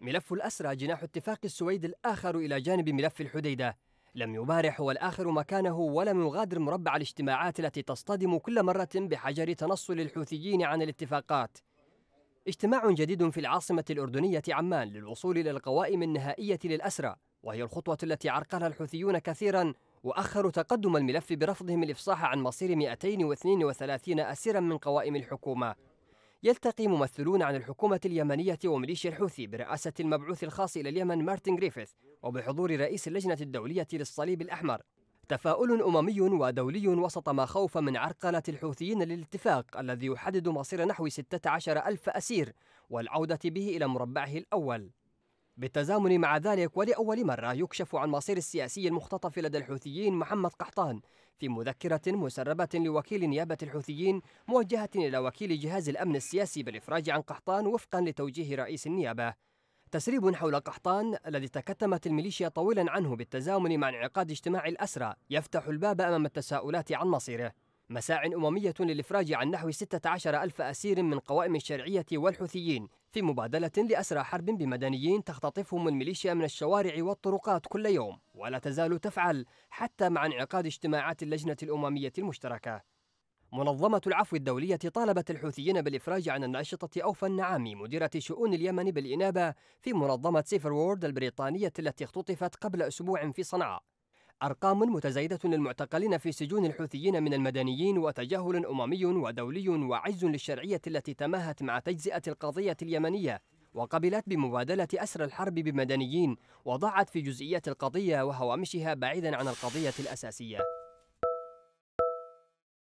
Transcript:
ملف الأسرى جناح اتفاق السويد الآخر إلى جانب ملف الحديدة لم يبارح هو الآخر مكانه ولم يغادر مربع الاجتماعات التي تصطدم كل مرة بحجر تنصل الحوثيين عن الاتفاقات اجتماع جديد في العاصمة الأردنية عمان للوصول إلى القوائم النهائية للأسرى وهي الخطوة التي عرقلها الحوثيون كثيرا وأخروا تقدم الملف برفضهم الإفصاح عن مصير 232 أسيرا من قوائم الحكومة يلتقي ممثلون عن الحكومة اليمنية وميليشيا الحوثي برئاسة المبعوث الخاص إلى اليمن مارتن غريفيث وبحضور رئيس اللجنة الدولية للصليب الأحمر تفاؤل أممي ودولي وسط ما خوف من عرقلة الحوثيين للاتفاق الذي يحدد مصير نحو 16 ألف أسير والعودة به إلى مربعه الأول بالتزامن مع ذلك ولأول مرة يكشف عن مصير السياسي المختطف لدى الحوثيين محمد قحطان في مذكرة مسربة لوكيل نيابة الحوثيين موجهة إلى وكيل جهاز الأمن السياسي بالإفراج عن قحطان وفقا لتوجيه رئيس النيابة تسريب حول قحطان الذي تكتمت الميليشيا طويلا عنه بالتزامن مع انعقاد اجتماع الأسرى يفتح الباب أمام التساؤلات عن مصيره مساع أممية للإفراج عن نحو 16 ألف أسير من قوائم الشرعية والحوثيين في مبادلة لأسرى حرب بمدنيين تختطفهم الميليشيا من الشوارع والطرقات كل يوم ولا تزال تفعل حتى مع انعقاد اجتماعات اللجنة الأممية المشتركة منظمة العفو الدولية طالبت الحوثيين بالإفراج عن الناشطة أوفا النعامي مديرة شؤون اليمن بالإنابة في منظمة سيفر وورد البريطانية التي اختطفت قبل أسبوع في صنعاء أرقام متزايدة للمعتقلين في سجون الحوثيين من المدنيين وتجاهل أممي ودولي وعجز للشرعية التي تماهت مع تجزئة القضية اليمنية وقبلت بمبادلة أسر الحرب بمدنيين وضاعت في جزئيات القضية وهوامشها بعيدا عن القضية الأساسية